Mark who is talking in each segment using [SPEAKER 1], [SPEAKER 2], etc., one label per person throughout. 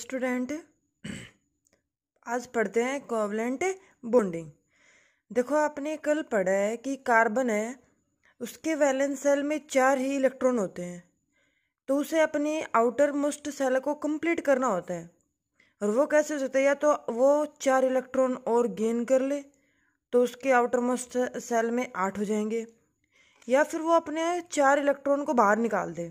[SPEAKER 1] student आज पढ़ते हैं कोवलेंट बॉन्डिंग देखो आपने कल पढ़ा है कि कार्बन है उसके वैलेंस सेल में चार ही इलेक्ट्रॉन होते हैं तो उसे अपनी आउटर मोस्ट सेल को कंप्लीट करना होता है और वो कैसे हो है या तो वो चार इलेक्ट्रॉन और गेन कर ले तो उसके आउटर मोस्ट सेल में आठ हो जाएंगे या फिर वो अपने चार इलेक्ट्रॉन को बाहर निकाल दे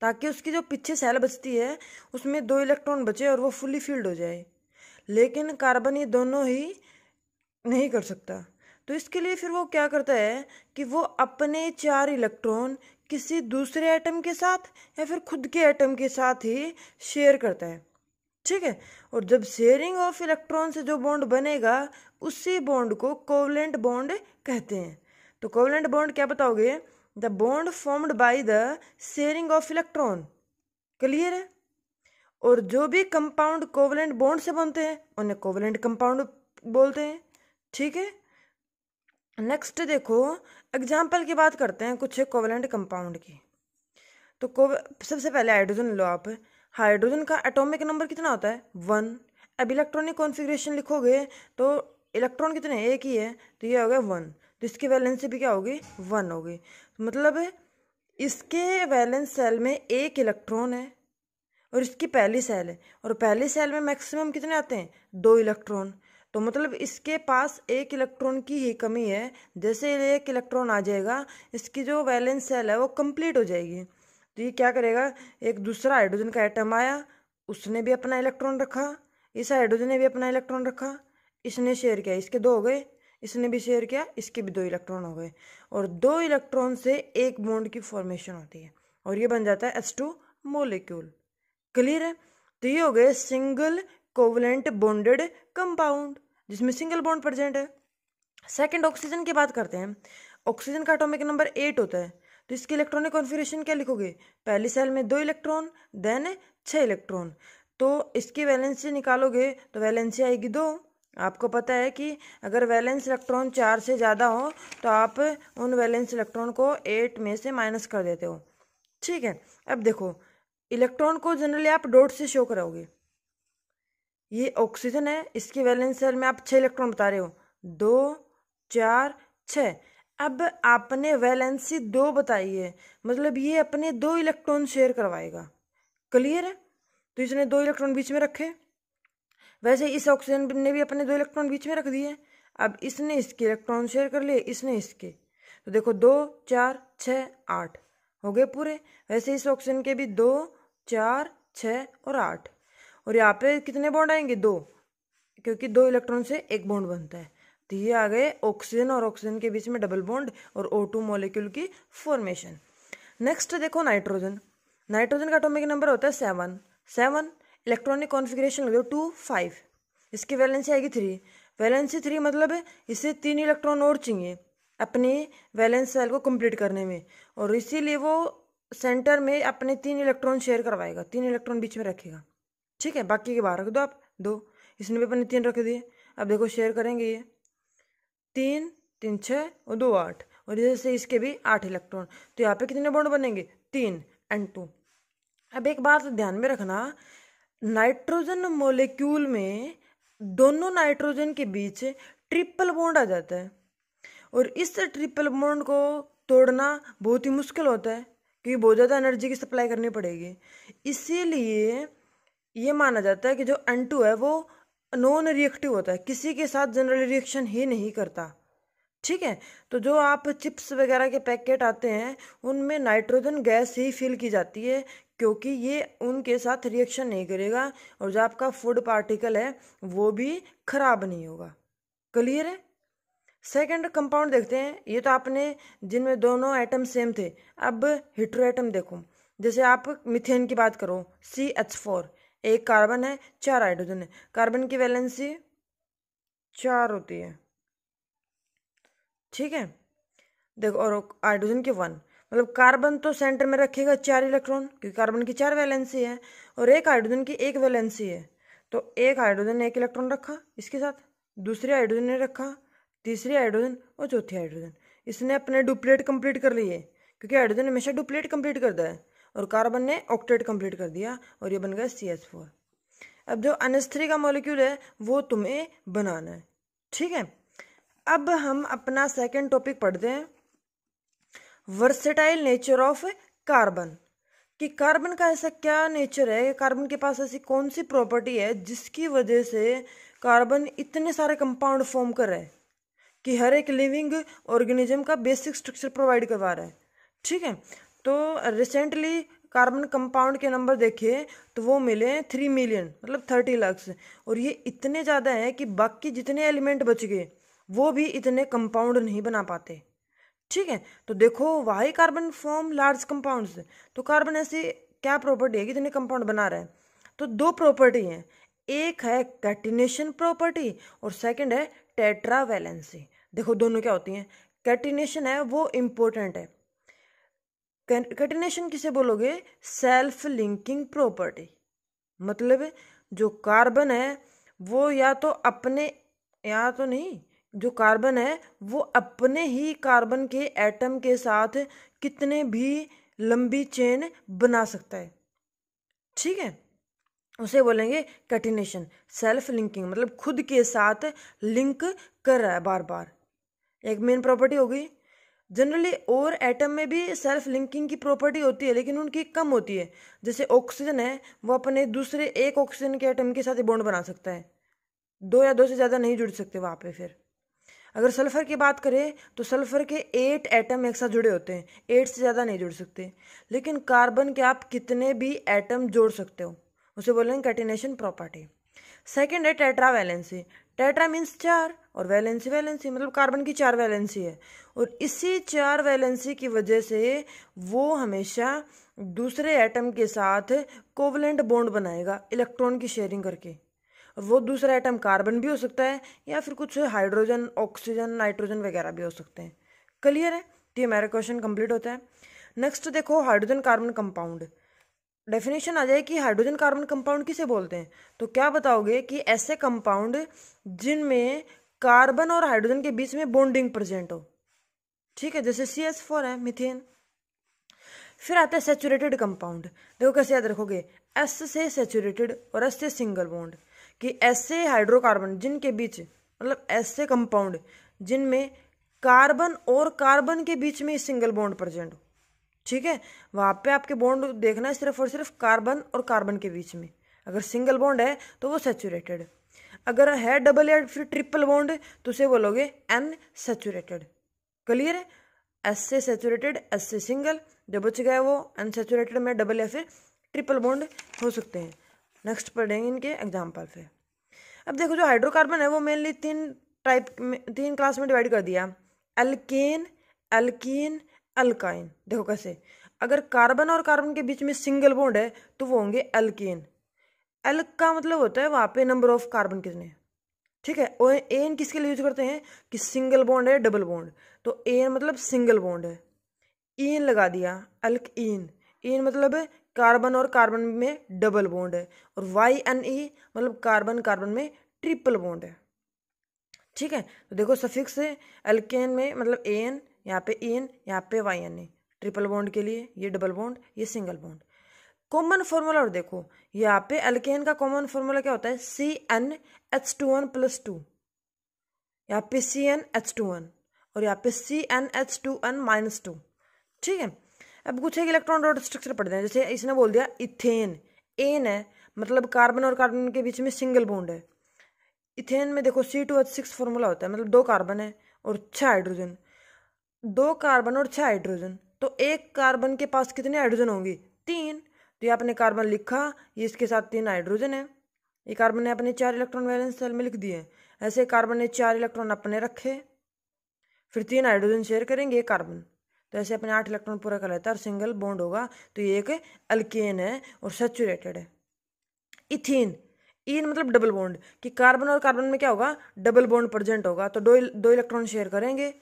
[SPEAKER 1] ताकि उसकी जो पीछे सेल बचती है उसमें दो इलेक्ट्रॉन बचे और वो फुली फील्ड हो जाए लेकिन कार्बन ये दोनों ही नहीं कर सकता तो इसके लिए फिर वो क्या करता है कि वो अपने चार इलेक्ट्रॉन किसी दूसरे एटम के साथ या फिर खुद के एटम के साथ ही शेयर करता है ठीक है और जब शेयरिंग ऑफ इलेक्ट्रॉन से जो बॉन्ड बनेगा उसी बॉन्ड को कोवलेंट बॉन्ड कहते हैं तो कोवलेंट बॉन्ड क्या बताओगे the bond formed by the sharing of electron clear है और जो भी कंपाउंड कोवलेंट बॉन्ड से बनते हैं उन्हें कोवलेंट कंपाउंड बोलते हैं ठीक है नेक्स्ट देखो एग्जाम्पल की बात करते हैं कुछ कोवलेंट कंपाउंड की तो सबसे पहले हाइड्रोजन लो आप हाइड्रोजन का एटॉमिक नंबर कितना होता है वन अब इलेक्ट्रॉनिक कॉन्फ़िगरेशन लिखोगे तो इलेक्ट्रॉन कितने एक ही है तो ये हो गया वन तो इसके वैलेंस भी क्या होगी वन होगी मतलब इसके वैलेंस सेल में एक इलेक्ट्रॉन है और इसकी पहली सेल है और पहली सेल में मैक्सिमम कितने आते हैं दो इलेक्ट्रॉन तो मतलब इसके पास एक इलेक्ट्रॉन की ही कमी है जैसे एक इलेक्ट्रॉन आ जाएगा इसकी जो वैलेंस सेल है वो कंप्लीट हो जाएगी तो ये क्या करेगा एक दूसरा हाइड्रोजन का आइटम आया उसने भी अपना इलेक्ट्रॉन रखा इस हाइड्रोजन ने भी अपना इलेक्ट्रॉन रखा इसने शेयर किया इसके दो हो गए इसने भी शेयर किया इसके भी दो इलेक्ट्रॉन हो गए और दो इलेक्ट्रॉन से एक बॉन्ड की फॉर्मेशन होती है और ये बन जाता है एस टू मोलिक्यूल क्लियर है तो ये हो गए सिंगल कोवलेंट बॉन्डेड कंपाउंड जिसमें सिंगल बॉन्ड प्रेजेंट है सेकंड ऑक्सीजन की बात करते हैं ऑक्सीजन का एटॉमिक नंबर एट होता है तो इसकी इलेक्ट्रॉनिक कॉन्फिग्रेशन क्या लिखोगे पहली सेल में दो इलेक्ट्रॉन देन छः इलेक्ट्रॉन तो इसकी वैलेंसी निकालोगे तो वैलेंसी आएगी दो आपको पता है कि अगर वैलेंस इलेक्ट्रॉन चार से ज़्यादा हो तो आप उन वैलेंस इलेक्ट्रॉन को एट में से माइनस कर देते हो ठीक है अब देखो इलेक्ट्रॉन को जनरली आप डॉट से शो कराओगे ये ऑक्सीजन है इसकी वैलेंस सेल में आप छः इलेक्ट्रॉन बता रहे हो दो चार छ अब आपने वैलेंसी दो बताई है मतलब ये अपने दो इलेक्ट्रॉन शेयर करवाएगा क्लियर है तो इसने दो इलेक्ट्रॉन बीच में रखे वैसे इस ऑक्सीजन ने भी अपने दो इलेक्ट्रॉन बीच में रख दिए अब इसने इसके इलेक्ट्रॉन शेयर कर लिए इसने इसके तो देखो दो चार छ आठ हो गए पूरे वैसे इस ऑक्सीजन के भी दो चार छ और आठ और यहाँ पे कितने बॉन्ड आएंगे दो क्योंकि दो इलेक्ट्रॉन से एक बॉन्ड बनता है तो ये आ गए ऑक्सीजन और ऑक्सीजन के बीच में डबल बॉन्ड और ओ टू मोलिक्यूल की फॉर्मेशन नेक्स्ट देखो नाइट्रोजन नाइट्रोजन का एटॉमिक नंबर होता है सेवन सेवन इलेक्ट्रॉनिक कॉन्फिग्रेशन लगे दो टू फाइव इसकी वैलेंसी आएगी थ्री वैलेंसी थ्री मतलब इसे तीन इलेक्ट्रॉन और चाहिए अपनी वैलेंस सेल को कंप्लीट करने में और इसीलिए वो सेंटर में अपने तीन इलेक्ट्रॉन शेयर करवाएगा तीन इलेक्ट्रॉन बीच में रखेगा ठीक है बाकी के बाहर रख दो आप दो इसने भी अपने तीन रख दिए अब देखो शेयर करेंगे ये तीन तीन छः और दो आठ और जैसे इसके भी आठ इलेक्ट्रॉन तो यहाँ पे कितने बॉन्ड बनेंगे तीन एंड टू अब एक बात ध्यान में रखना नाइट्रोजन मोलिक्यूल में दोनों नाइट्रोजन के बीच ट्रिपल बॉन्ड आ जाता है और इस ट्रिपल बॉन्ड को तोड़ना बहुत ही मुश्किल होता है क्योंकि बहुत ज़्यादा एनर्जी की सप्लाई करनी पड़ेगी इसीलिए ये माना जाता है कि जो एन टू है वो नॉन रिएक्टिव होता है किसी के साथ जनरल रिएक्शन ही नहीं करता ठीक है तो जो आप चिप्स वगैरह के पैकेट आते हैं उनमें नाइट्रोजन गैस ही फिल की जाती है क्योंकि ये उनके साथ रिएक्शन नहीं करेगा और जो आपका फूड पार्टिकल है वो भी खराब नहीं होगा क्लियर है सेकंड कंपाउंड देखते हैं ये तो आपने जिनमें दोनों एटम सेम थे अब हिट्रो एटम देखो जैसे आप मिथेन की बात करो सी एच फोर एक कार्बन है चार हाइड्रोजन है कार्बन की वैलेंसी चार होती है ठीक है देखो और हाइड्रोजन की वन मतलब कार्बन तो सेंटर में रखेगा चार इलेक्ट्रॉन क्योंकि कार्बन की चार वैलेंसी है और एक हाइड्रोजन की एक वैलेंसी है तो एक हाइड्रोजन ने एक इलेक्ट्रॉन रखा इसके साथ दूसरे हाइड्रोजन ने रखा तीसरी हाइड्रोजन और चौथी हाइड्रोजन इसने अपने डुप्लेट कंप्लीट कर लिए क्योंकि हाइड्रोजन हमेशा डुप्लेट कंप्लीट करता है और कार्बन ने ऑक्टेट कंप्लीट कर दिया और ये बन गया सी एस फोर अब जो अनस्थ्री का मॉलिक्यूल है वो तुम्हें बनाना है ठीक है अब हम अपना सेकेंड टॉपिक पढ़ते हैं वर्सेटाइल नेचर ऑफ कार्बन कि कार्बन का ऐसा क्या नेचर है कार्बन के पास ऐसी कौन सी प्रॉपर्टी है जिसकी वजह से कार्बन इतने सारे कंपाउंड फॉर्म कर रहा है कि हर एक लिविंग ऑर्गेनिज्म का बेसिक स्ट्रक्चर प्रोवाइड करवा रहा है ठीक है तो रिसेंटली कार्बन कंपाउंड के नंबर देखे तो वो मिले थ्री मिलियन मतलब थर्टी लाख और ये इतने ज़्यादा हैं कि बाकी जितने एलिमेंट बच गए वो भी इतने कंपाउंड नहीं बना पाते ठीक है तो देखो why carbon form large compounds तो कार्बन ऐसी क्या प्रॉपर्टी है कि जिन्हें कंपाउंड बना रहा है तो दो प्रॉपर्टी हैं एक है कैटिनेशन प्रॉपर्टी और सेकंड है टेट्रावेलेंसी देखो दोनों क्या होती हैं कैटिनेशन है वो इम्पोर्टेंट है कैटिनेशन किसे बोलोगे सेल्फ लिंकिंग प्रॉपर्टी मतलब जो कार्बन है वो या तो अपने या तो नहीं जो कार्बन है वो अपने ही कार्बन के एटम के साथ कितने भी लंबी चेन बना सकता है ठीक है उसे बोलेंगे कैटिनेशन सेल्फ लिंकिंग मतलब खुद के साथ लिंक कर रहा है बार बार एक मेन प्रॉपर्टी होगी जनरली और एटम में भी सेल्फ लिंकिंग की प्रॉपर्टी होती है लेकिन उनकी कम होती है जैसे ऑक्सीजन है वो अपने दूसरे एक ऑक्सीजन के एटम के साथ बॉन्ड बना सकता है दो या दो से ज़्यादा नहीं जुड़ सकते वहाँ पे फिर अगर सल्फ़र की बात करें तो सल्फ़र के एट एटम एक साथ जुड़े होते हैं एट से ज़्यादा नहीं जुड़ सकते लेकिन कार्बन के आप कितने भी एटम जोड़ सकते हो उसे बोलेंगे कैटिनेशन प्रॉपर्टी सेकेंड है टेट्रा वैलेंसी टेट्रा मीन्स चार और वैलेंसी वैलेंसी मतलब कार्बन की चार वैलेंसी है और इसी चार वैलेंसी की वजह से वो हमेशा दूसरे एटम के साथ कोवलेंट बॉन्ड बनाएगा इलेक्ट्रॉन की शेयरिंग करके वो दूसरा आइटम कार्बन भी हो सकता है या फिर कुछ हाइड्रोजन ऑक्सीजन नाइट्रोजन वगैरह भी हो सकते हैं क्लियर है तो ये मेरा क्वेश्चन कंप्लीट होता है नेक्स्ट देखो हाइड्रोजन कार्बन कंपाउंड डेफिनेशन आ जाए कि हाइड्रोजन कार्बन कंपाउंड किसे बोलते हैं तो क्या बताओगे कि ऐसे कंपाउंड जिनमें कार्बन और हाइड्रोजन के बीच में बॉन्डिंग प्रेजेंट हो ठीक है जैसे सी एस फोर है मिथेन फिर आता है सेचुरेटेड कंपाउंड देखो कैसे याद रखोगे एस से सेचुरेटेड और एस से सिंगल बॉन्ड कि ऐसे हाइड्रोकार्बन जिनके बीच मतलब ऐसे कंपाउंड जिनमें कार्बन और कार्बन के बीच में सिंगल बॉन्ड प्रेजेंट हो ठीक है वहाँ पे आपके बॉन्ड देखना है सिर्फ और सिर्फ कार्बन और कार्बन के बीच में अगर सिंगल बॉन्ड है तो वो सेचुरेटेड अगर है डबल या फिर ट्रिपल बॉन्ड तो उसे बोलोगे एन सेचुरेटेड क्लियर है एस से सेचूरेटेड एस से सिंगल जब बच गया वो अनसेचुरेटेड में डबल या फिर ट्रिपल बॉन्ड हो सकते हैं नेक्स्ट पढ़ेंगे इनके एग्जाम्पल से अब देखो जो हाइड्रोकार्बन है वो मेनली तीन टाइप में तीन क्लास में डिवाइड कर दिया एल्केन एल्कीन अल्काइन देखो कैसे अगर कार्बन और कार्बन के बीच में सिंगल बोंड है तो वो होंगे एल्केन एल का मतलब होता है वहाँ पे नंबर ऑफ कार्बन कितने ठीक है और एन किसके लिए यूज करते हैं कि सिंगल बोंड है डबल बोंड तो एन मतलब सिंगल बोंड है इन लगा दिया अल्क इन इन मतलब कार्बन और कार्बन में डबल बॉन्ड है और वाई एन ई मतलब कार्बन कार्बन में ट्रिपल बॉन्ड है ठीक है तो देखो सफिक्स है एल्केन में मतलब ए एन यहाँ पे ई एन यहाँ पे Y N A triple bond के लिए ये डबल बॉन्ड ये सिंगल बॉन्ड कॉमन फॉर्मूला और देखो यहाँ पे एल्केन का कॉमन फॉर्मूला क्या होता है C N H two one plus two यहाँ पे C N H two one और यहाँ पे C N H two N minus two ठीक है अब कुछ एक इलेक्ट्रॉन डॉट स्ट्रक्चर पढ़ते हैं जैसे इसने बोल दिया इथेन एन है मतलब कार्बन और कार्बन के बीच में सिंगल बॉन्ड है इथेन में देखो C two H six formula होता है मतलब दो कार्बन है और छः हाइड्रोजन दो कार्बन और छः हाइड्रोजन तो एक कार्बन के पास कितने हाइड्रोजन होंगी तीन तो ये आपने कार्बन लिखा ये इसके साथ तीन हाइड्रोजन है ये कार्बन ने अपने चार इलेक्ट्रॉन वैलेंस सेल में लिख दिए ऐसे कार्बन ने चार इलेक्ट्रॉन अपने रखे फिर तीन हाइड्रोजन शेयर करेंगे कार्बन तो ऐसे अपने आठ इलेक्ट्रॉन पूरा कर लेता है और सिंगल बॉन्ड होगा तो ये एक अल्केन है और सेचुरेटेड है इथीन इन मतलब डबल बॉन्ड कि कार्बन और कार्बन में क्या होगा डबल बॉन्ड प्रजेंट होगा तो दो दो इलेक्ट्रॉन शेयर करेंगे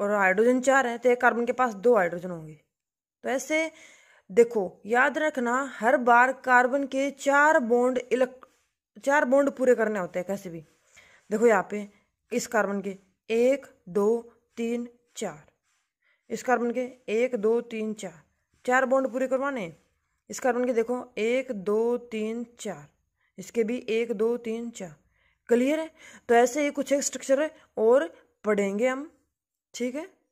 [SPEAKER 1] और हाइड्रोजन चार है तो एक कार्बन के पास दो हाइड्रोजन होंगे तो ऐसे देखो याद रखना हर बार कार्बन के चार बॉन्ड इलेक्ट चार बॉन्ड पूरे करने होते हैं कैसे भी देखो यहाँ पे इस कार्बन के एक दो तीन चार इस कार्बन के एक दो तीन चार चार बॉन्ड पूरे करवाने इस कार्बन के देखो एक दो तीन चार इसके भी एक दो तीन चार क्लियर है तो ऐसे ही कुछ एक स्ट्रक्चर है और पढ़ेंगे हम ठीक है